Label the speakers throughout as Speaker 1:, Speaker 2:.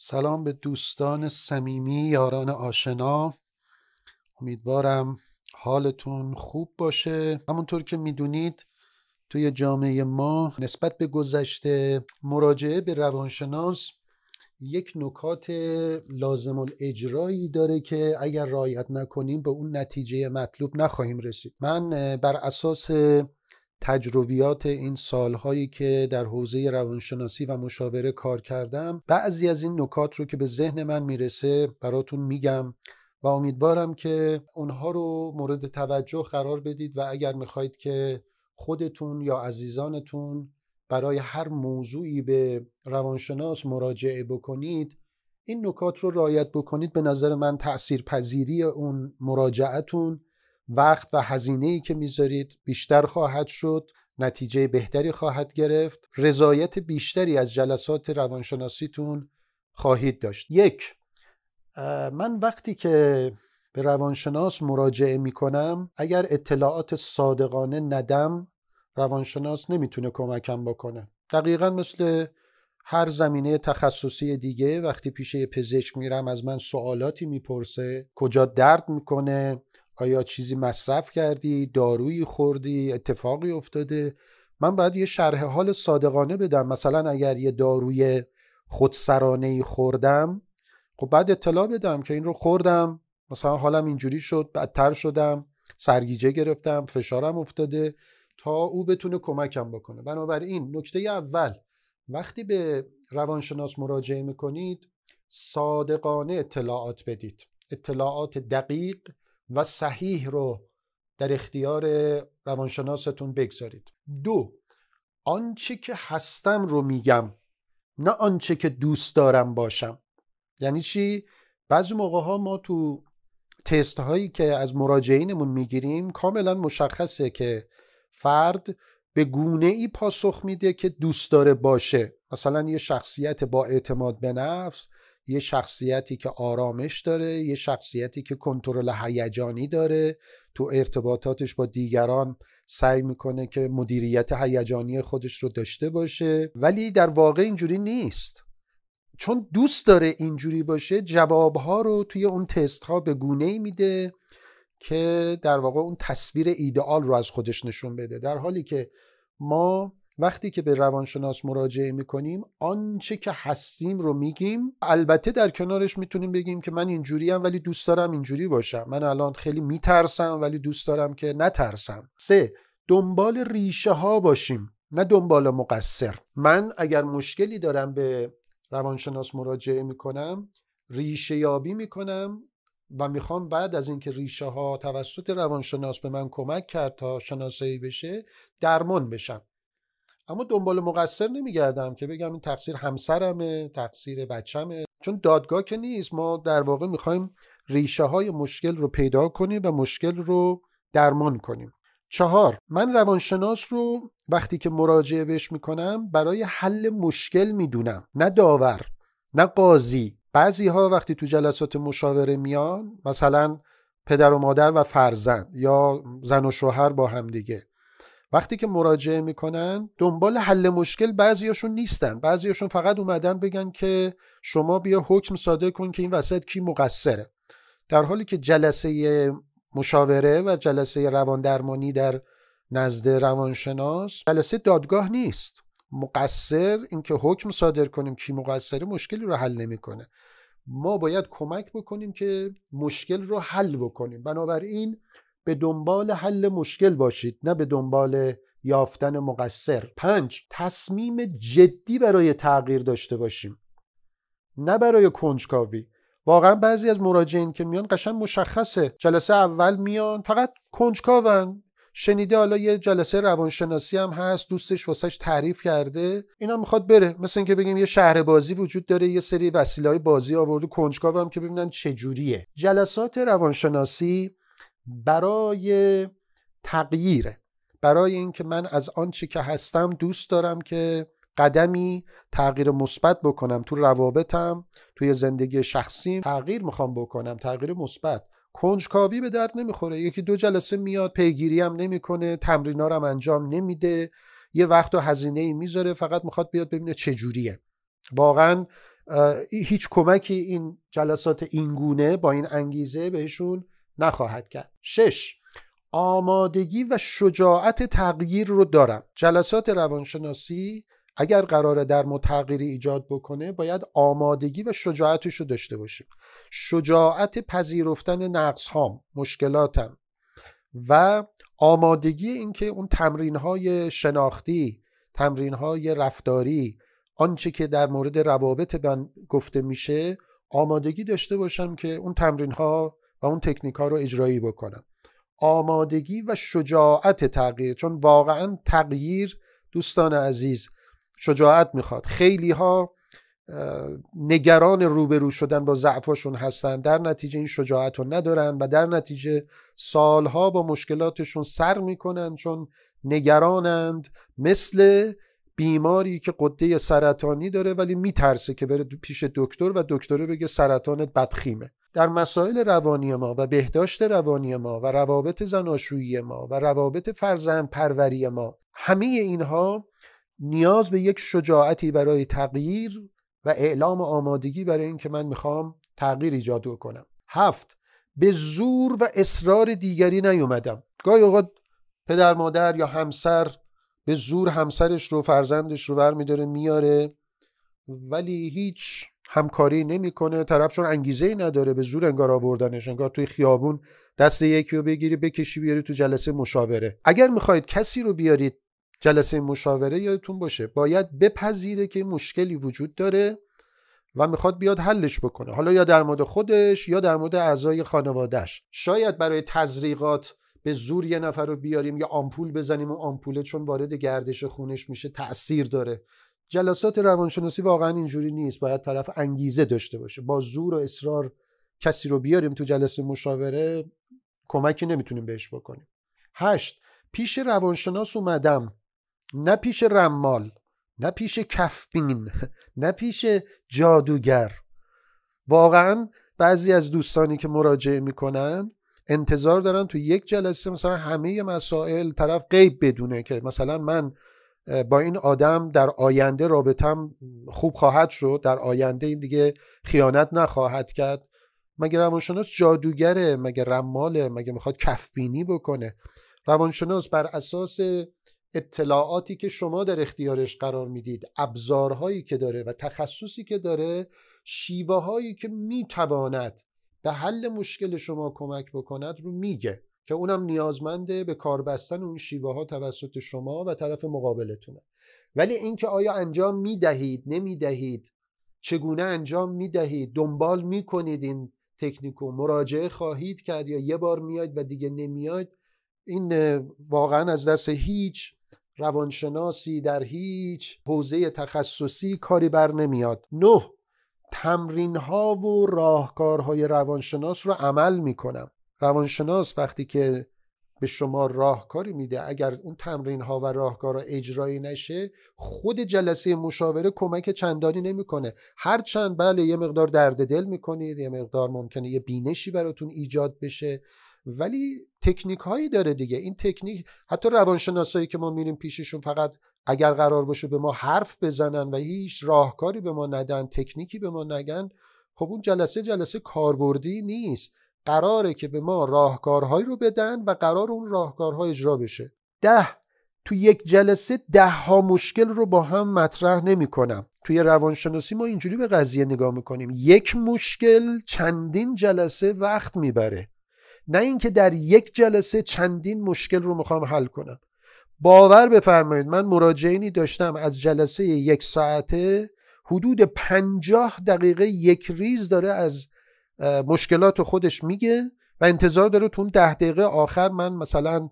Speaker 1: سلام به دوستان صمیمی یاران آشنا امیدوارم حالتون خوب باشه همونطور که میدونید توی جامعه ما نسبت به گذشته مراجعه به روانشناس یک نکات لازم الاجرایی داره که اگر رایت نکنیم به اون نتیجه مطلوب نخواهیم رسید من بر اساس تجربیات این سالهایی که در حوزه روانشناسی و مشاوره کار کردم بعضی از این نکات رو که به ذهن من میرسه براتون میگم و امیدوارم که اونها رو مورد توجه قرار بدید و اگر میخواید که خودتون یا عزیزانتون برای هر موضوعی به روانشناس مراجعه بکنید این نکات رو رعایت بکنید به نظر من تأثیر پذیری اون مراجعتون وقت و هزینه ای که میذارید بیشتر خواهد شد نتیجه بهتری خواهد گرفت رضایت بیشتری از جلسات روانشناسیتون خواهید داشت یک من وقتی که به روانشناس مراجعه می کنم اگر اطلاعات صادقانه ندم روانشناس نمیتونه کمکم بکنه دقیقا مثل هر زمینه تخصصی دیگه وقتی پیش پزشک میرم از من سوالاتی میپرسه کجا درد میکنه آیا چیزی مصرف کردی دارویی خوردی اتفاقی افتاده من باید یه شرح حال صادقانه بدم مثلا اگر یه داروی خودسرانه ای خوردم خب بعد اطلاع بدم که این رو خوردم مثلا حالم اینجوری شد بدتر شدم سرگیجه گرفتم فشارم افتاده تا او بتونه کمکم بکنه بنابراین نکته اول وقتی به روانشناس مراجعه میکنید صادقانه اطلاعات بدید اطلاعات دقیق و صحیح رو در اختیار روانشناستون بگذارید دو آنچه که هستم رو میگم نه آنچه که دوست دارم باشم یعنی چی بعضی موقع ها ما تو تست هایی که از مراجعینمون میگیریم کاملا مشخصه که فرد به گونه ای پاسخ میده که دوست داره باشه مثلا یه شخصیت با اعتماد به نفس یه شخصیتی که آرامش داره یه شخصیتی که کنترل هیجانی داره تو ارتباطاتش با دیگران سعی میکنه که مدیریت هیجانی خودش رو داشته باشه ولی در واقع اینجوری نیست چون دوست داره اینجوری باشه جوابها رو توی اون تست ها به گونه میده که در واقع اون تصویر ایدئال رو از خودش نشون بده در حالی که ما وقتی که به روانشناس مراجعه میکنیم آنچه که هستیم رو میگیم البته در کنارش میتونیم بگیم که من اینجوری ولی دوست دارم اینجوری باشم من الان خیلی میترسم ولی دوست دارم که نترسم سه دنبال ریشه ها باشیم نه دنبال مقصر من اگر مشکلی دارم به روانشناس مراجعه میکنم ریشه یابی میکنم و میخوام بعد از اینکه ریشه ها توسط روانشناس به من کمک کرد تا شناسایی بشه درمان بشم اما دنبال مقصر نمیگردم که بگم این تقصیر همسرمه تقصیر بچمه چون دادگاه که نیست ما در واقع میخوایم ریشه های مشکل رو پیدا کنیم و مشکل رو درمان کنیم چهار من روانشناس رو وقتی که مراجعه بهش میکنم برای حل مشکل میدونم نه داور نه قاضی بعضی ها وقتی تو جلسات مشاوره میان مثلا پدر و مادر و فرزند یا زن و شوهر با همدیگه وقتی که مراجعه میکنن دنبال حل مشکل بعضیاشون نیستن بعضیاشون فقط اومدن بگن که شما بیا حکم صادر کن که این وسط کی مقصره در حالی که جلسه مشاوره و جلسه رواندرمانی در نزد روانشناس جلسه دادگاه نیست مقصر اینکه حکم صادر کنیم کی مقصره مشکلی رو حل نمیکنه ما باید کمک بکنیم که مشکل رو حل بکنیم بنابراین به دنبال حل مشکل باشید نه به دنبال یافتن مقصر پنج تصمیم جدی برای تغییر داشته باشیم نه برای کنجکاوی واقعا بعضی از مراجعین که میان قشن مشخصه جلسه اول میان فقط کنجکاون شنیده حالا یه جلسه روانشناسی هم هست دوستش واسهش تعریف کرده اینا میخواد بره مثل اینکه بگیم یه شهر بازی وجود داره یه سری وسیله های بازی آورده کنجکاوم که ببینن چجوریه جلسات روانشناسی برای تغییر، برای اینکه من از آنچه که هستم دوست دارم که قدمی تغییر مثبت بکنم تو روابطم توی زندگی شخصی تغییر میخوام بکنم تغییر مثبت کنجکاوی به درد نمیخوره یکی دو جلسه میاد پیگیری هم نمیکنه تمرینارم انجام نمیده یه وقت و هزینه ای میذاره فقط میخواد بیاد ببینه چجوریه واقعا هیچ کمکی این جلسات اینگونه با این انگیزه بهشون نخواهد کرد شش آمادگی و شجاعت تغییر رو دارم جلسات روانشناسی اگر قراره در ما تغییری ایجاد بکنه باید آمادگی و شجاعتش رو داشته باشیم شجاعت پذیرفتن نقص هام مشکلاتم و آمادگی اینکه اون تمرین های شناختی تمرین های رفتاری آنچه که در مورد روابط من گفته میشه آمادگی داشته باشم که اون تمرین ها و اون تکنیک ها رو اجرایی بکنم آمادگی و شجاعت تغییر چون واقعا تغییر دوستان عزیز شجاعت میخواد خیلی ها نگران روبرو شدن با ضعفشون هستن در نتیجه این شجاعت رو ندارن و در نتیجه سالها با مشکلاتشون سر میکنن چون نگرانند مثل بیماری که قده سرطانی داره ولی میترسه که بره پیش دکتر و دکتره بگه سرطانت بدخیمه در مسائل روانی ما و بهداشت روانی ما و روابط زناشویی ما و روابط فرزند پروری ما همه اینها نیاز به یک شجاعتی برای تغییر و اعلام آمادگی برای اینکه من میخوام تغییر ایجاد کنم هفت به زور و اصرار دیگری نیومدم گاهی اوقات پدر مادر یا همسر به زور همسرش رو فرزندش رو برمیداره میاره ولی هیچ همکاری نمیکنه طرف چون انگیزه ای نداره به زور انگار آوردنش انگار توی خیابون دست یکی رو بگیری بکشی بیاری تو جلسه مشاوره اگر میخواید کسی رو بیارید جلسه مشاوره یادتون باشه باید بپذیره که مشکلی وجود داره و میخواد بیاد حلش بکنه حالا یا در مورد خودش یا در مورد اعضای خانوادهش شاید برای تزریقات به زور یه نفر رو بیاریم یا آمپول بزنیم و آمپوله چون وارد گردش خونش میشه تاثیر داره جلسات روانشناسی واقعا اینجوری نیست باید طرف انگیزه داشته باشه با زور و اصرار کسی رو بیاریم تو جلسه مشاوره کمکی نمیتونیم بهش بکنیم هشت پیش روانشناس اومدم نه پیش رمال نه پیش کفبین نه پیش جادوگر واقعا بعضی از دوستانی که مراجعه میکنن انتظار دارن تو یک جلسه مثلا همه مسائل طرف قیب بدونه که مثلا من با این آدم در آینده رابطم خوب خواهد شد در آینده این دیگه خیانت نخواهد کرد مگه روانشناس جادوگره مگه رماله مگه میخواد کفبینی بکنه روانشناس بر اساس اطلاعاتی که شما در اختیارش قرار میدید ابزارهایی که داره و تخصصی که داره شیوه هایی که میتواند به حل مشکل شما کمک بکند رو میگه که اونم نیازمنده به کار بستن اون شیوه ها توسط شما و طرف مقابلتونه ولی اینکه آیا انجام میدهید دهید، چگونه انجام میدهید دنبال میکنید این تکنیکو مراجعه خواهید کرد یا یه بار میاید و دیگه نمیاید این واقعا از دست هیچ روانشناسی در هیچ حوزه تخصصی کاری بر نمیاد نه تمرین ها و راهکارهای روانشناس رو عمل میکنم روانشناس وقتی که به شما راهکاری میده اگر اون تمرین ها و راهکار را اجرایی نشه خود جلسه مشاوره کمک چندانی نمیکنه هر چند بله یه مقدار درد دل میکنید یه مقدار ممکنه یه بینشی براتون ایجاد بشه ولی تکنیک هایی داره دیگه این تکنیک حتی روانشناسایی که ما میریم پیششون فقط اگر قرار باشه به ما حرف بزنن و هیچ راهکاری به ما ندن تکنیکی به ما نگن خب اون جلسه جلسه کاربردی نیست قراره که به ما راهکارهایی رو بدن و قرار اون راهکارها اجرا بشه ده تو یک جلسه ده ها مشکل رو با هم مطرح نمی کنم توی روانشناسی ما اینجوری به قضیه نگاه میکنیم یک مشکل چندین جلسه وقت میبره نه اینکه در یک جلسه چندین مشکل رو میخوام حل کنم باور بفرمایید من مراجعینی داشتم از جلسه یک ساعته حدود پنجاه دقیقه یک ریز داره از مشکلات خودش میگه و انتظار داره تو اون ده دقیقه آخر من مثلا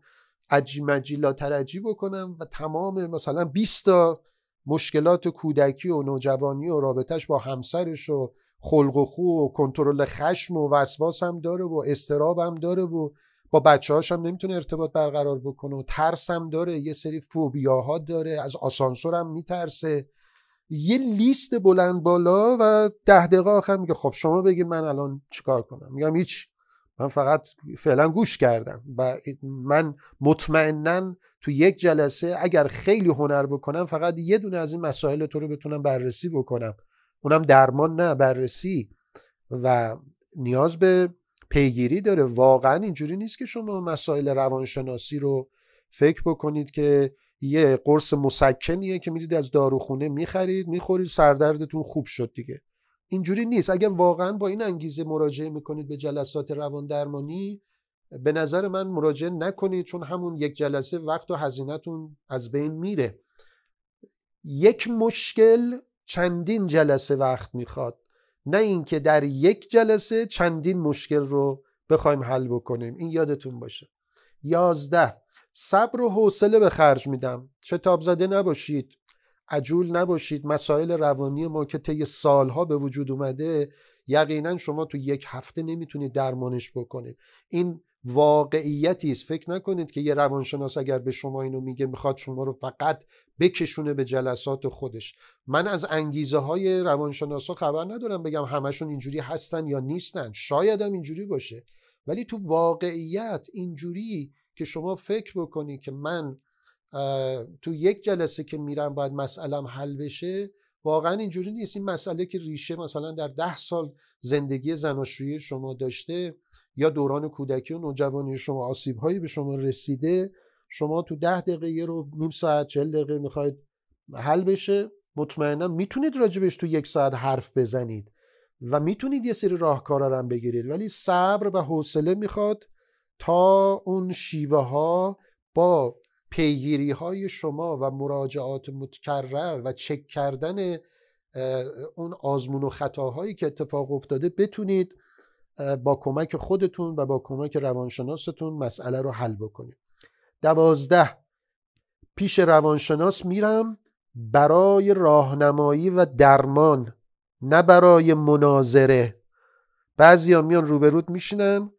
Speaker 1: عجی لا ترجی بکنم و تمام مثلا 20 تا مشکلات کودکی و نوجوانی و رابطهش با همسرش و خلق و خو و کنترل خشم و وسواس هم داره و استراب هم داره و با بچه هاش هم نمیتونه ارتباط برقرار بکنه و ترس هم داره یه سری فوبیاها داره از آسانسور هم میترسه یه لیست بلند بالا و ده دقیقه آخر میگه خب شما بگید من الان چیکار کنم میگم هیچ من فقط فعلا گوش کردم و من مطمئنا تو یک جلسه اگر خیلی هنر بکنم فقط یه دونه از این مسائل تو رو بتونم بررسی بکنم اونم درمان نه بررسی و نیاز به پیگیری داره واقعا اینجوری نیست که شما مسائل روانشناسی رو فکر بکنید که یه قرص مسکنیه که میرید از داروخونه میخرید میخورید سردردتون خوب شد دیگه اینجوری نیست اگر واقعا با این انگیزه مراجعه میکنید به جلسات روان درمانی به نظر من مراجعه نکنید چون همون یک جلسه وقت و هزینهتون از بین میره یک مشکل چندین جلسه وقت میخواد نه اینکه در یک جلسه چندین مشکل رو بخوایم حل بکنیم این یادتون باشه یازده صبر و حوصله به خرج میدم شتاب زده نباشید عجول نباشید مسائل روانی ما که طی سالها به وجود اومده یقینا شما تو یک هفته نمیتونید درمانش بکنید این واقعیتی است فکر نکنید که یه روانشناس اگر به شما اینو میگه میخواد شما رو فقط بکشونه به جلسات خودش من از انگیزه های روانشناسا خبر ندارم بگم همشون اینجوری هستن یا نیستن شاید هم اینجوری باشه ولی تو واقعیت اینجوری که شما فکر بکنی که من تو یک جلسه که میرم باید مسئلم حل بشه واقعا اینجوری نیست این مسئله که ریشه مثلا در ده سال زندگی زناشویی شما داشته یا دوران کودکی و نوجوانی شما آسیب هایی به شما رسیده شما تو ده دقیقه رو نیم ساعت چل دقیقه میخواید حل بشه مطمئنا میتونید راجبش تو یک ساعت حرف بزنید و میتونید یه سری راهکارا هم بگیرید ولی صبر و حوصله میخواد تا اون شیوه ها با پیگیری های شما و مراجعات متکرر و چک کردن اون آزمون و خطاهایی که اتفاق افتاده بتونید با کمک خودتون و با کمک روانشناستون مسئله رو حل بکنید دوازده پیش روانشناس میرم برای راهنمایی و درمان نه برای مناظره ها میان روبرود میشینن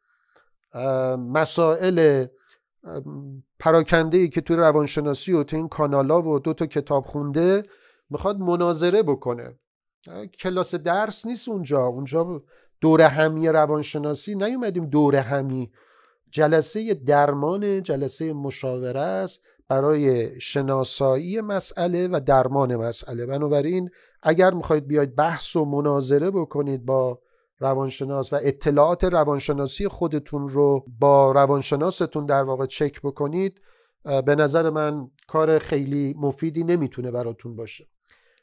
Speaker 1: مسائل پراکنده ای که توی روانشناسی و تو این کانالا و دو تا کتاب خونده میخواد مناظره بکنه کلاس درس نیست اونجا اونجا دور همی روانشناسی نیومدیم دور همی جلسه درمان جلسه مشاوره است برای شناسایی مسئله و درمان مسئله بنابراین اگر میخواید بیاید بحث و مناظره بکنید با روانشناس و اطلاعات روانشناسی خودتون رو با روانشناستون در واقع چک بکنید به نظر من کار خیلی مفیدی نمیتونه براتون باشه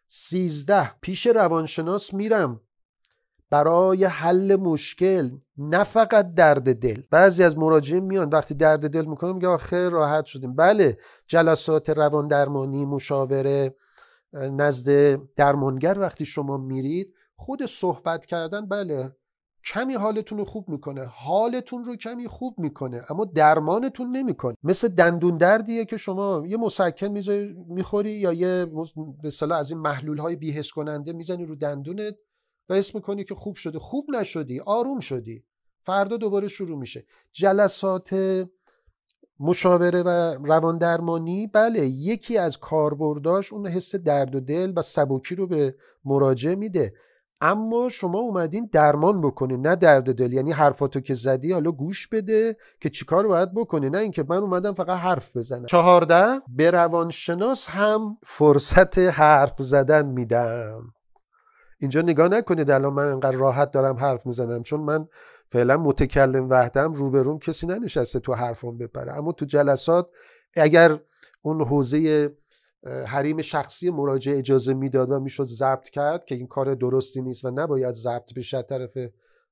Speaker 1: سیزده پیش روانشناس میرم برای حل مشکل نه فقط درد دل بعضی از مراجعین میان وقتی درد دل میکنه میگه آخر راحت شدیم بله جلسات روان درمانی مشاوره نزد درمانگر وقتی شما میرید خود صحبت کردن بله کمی حالتون رو خوب میکنه حالتون رو کمی خوب میکنه اما درمانتون نمیکنه مثل دندون دردیه که شما یه مسکن میخوری یا یه مثلا از این محلول های بیهس کننده میزنی رو دندونت و اسم میکنی که خوب شده خوب نشدی آروم شدی فردا دوباره شروع میشه جلسات مشاوره و روان درمانی بله یکی از کاربرداش اون حس درد و دل و سبوکی رو به مراجع میده اما شما اومدین درمان بکنی نه درد دل یعنی حرفاتو که زدی حالا گوش بده که چیکار باید بکنی نه اینکه من اومدم فقط حرف بزنم چهارده به روانشناس هم فرصت حرف زدن میدم اینجا نگاه نکنید الان من انقدر راحت دارم حرف میزنم چون من فعلا متکلم وحدم روبروم کسی ننشسته تو حرفم بپره اما تو جلسات اگر اون حوزه حریم شخصی مراجعه اجازه میداد و میشد ضبط کرد که این کار درستی نیست و نباید ضبط بشه طرف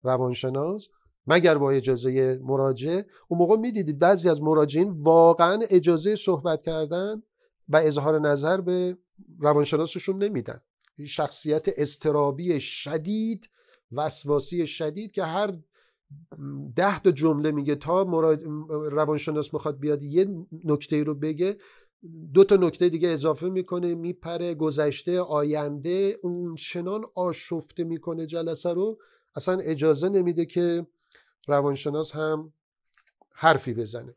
Speaker 1: روانشناس مگر با اجازه مراجع اون موقع میدیدید بعضی از مراجعین واقعا اجازه صحبت کردن و اظهار نظر به روانشناسشون نمیدن شخصیت استرابی شدید وسواسی شدید که هر ده تا جمله میگه تا مراد روانشناس میخواد بیاد یه نکته رو بگه دو تا نکته دیگه اضافه میکنه میپره گذشته آینده اون چنان آشفته میکنه جلسه رو اصلا اجازه نمیده که روانشناس هم حرفی بزنه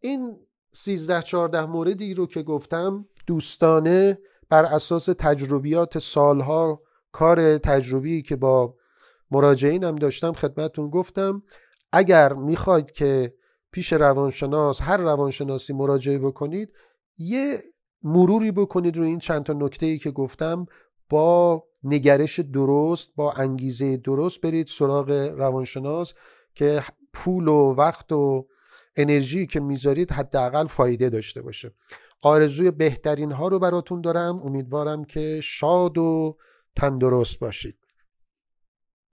Speaker 1: این سیزده 14 موردی رو که گفتم دوستانه بر اساس تجربیات سالها کار تجربی که با هم داشتم خدمتون گفتم اگر میخواید که پیش روانشناس هر روانشناسی مراجعه بکنید یه مروری بکنید روی این چند تا نکته ای که گفتم با نگرش درست با انگیزه درست برید سراغ روانشناس که پول و وقت و انرژی که میذارید حداقل فایده داشته باشه آرزوی بهترین ها رو براتون دارم امیدوارم که شاد و تندرست باشید